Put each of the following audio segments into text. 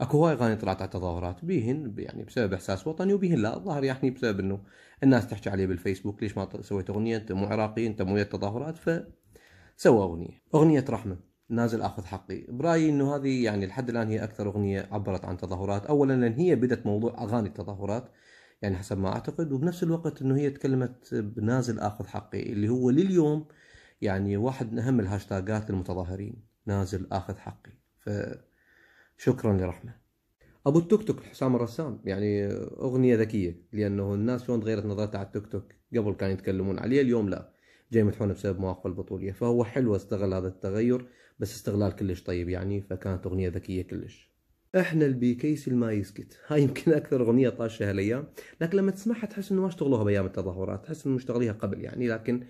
اكو هواي اغاني طلعت على التظاهرات بيهن يعني بسبب احساس وطني وبيهن لا الظاهر يعني بسبب انه الناس تحكي عليه بالفيسبوك ليش ما سويت اغنيه انت مو عراقي انت مو التظاهرات ف سوى اغنيه اغنيه رحمه نازل اخذ حقي برايي انه هذه يعني لحد الان هي اكثر اغنيه عبرت عن تظاهرات اولا لان هي بدت موضوع اغاني التظاهرات يعني حسب ما اعتقد وبنفس الوقت انه هي تكلمت بنازل اخذ حقي اللي هو لليوم يعني واحد من اهم الهاشتاجات للمتظاهرين نازل اخذ حقي ف شكرا لرحمة أبو التوك توك حسام الرسام يعني أغنية ذكية لأنه الناس شلون تغيرت نظرتها على التوك توك قبل كانوا يتكلمون عليه اليوم لا جاي مدحونه بسبب مواقفه البطولية فهو حلو استغل هذا التغير بس استغلال كلش طيب يعني فكانت أغنية ذكية كلش احنا البيكيس ما يسكت هاي يمكن اكثر اغنيه طاشه هالايام لكن لما تسمعها تحس انه ما اشتغلوها بايام التظاهرات تحس انه مشتغليها قبل يعني لكن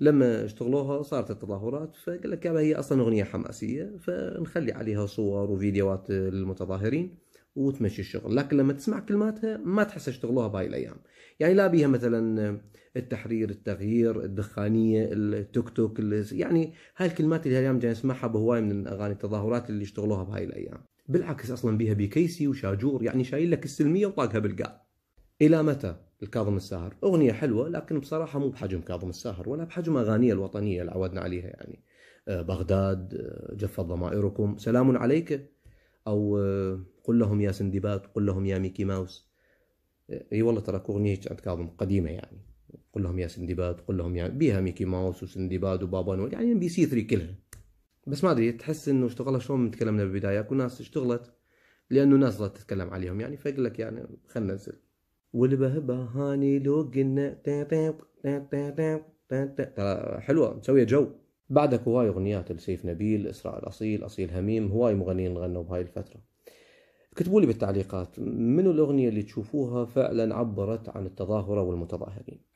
لما اشتغلوها صارت التظاهرات فقال لك هي اصلا اغنيه حماسيه فنخلي عليها صور وفيديوهات للمتظاهرين وتمشي الشغل لكن لما تسمع كلماتها ما تحس اشتغلوها بهاي الايام يعني لا بيها مثلا التحرير التغيير الدخانيه التوك توك يعني هاي الكلمات اللي هالايام جاي نسمعها بهواي من اغاني التظاهرات اللي اشتغلوها بهاي الايام بالعكس اصلا بيها بيكيسي وشاجور يعني شايل لك السلميه وطاقها بالقاع الى متى لكاظم الساهر أغنية حلوة لكن بصراحة مو بحجم كاظم الساهر ولا بحجم أغانيه الوطنية اللي عودنا عليها يعني آه، بغداد آه، جفت ضمائركم سلام عليك أو آه، قل لهم يا سندباد قل لهم يا ميكي ماوس اي والله ترى اغنيه عند كاظم قديمه يعني قل لهم يا سندباد قل لهم يا بيها ميكي ماوس وسندباد وبابا نويل يعني ام بي سي 3 كلها بس ما ادري تحس انه اشتغلها شلون من تكلمنا بالبدايه اكو ناس اشتغلت لانه ناس تتكلم عليهم يعني فقال لك يعني خلينا ننزل والبه بهاني لو قلنا ترى حلوه مسويه جو بعدك هواي اغنيات لسيف نبيل اسراء الاصيل اصيل هميم هواي مغنيين غنوا بهاي الفتره اكتبوا لي بالتعليقات منو الاغنيه اللي تشوفوها فعلا عبرت عن التظاهره والمتظاهرين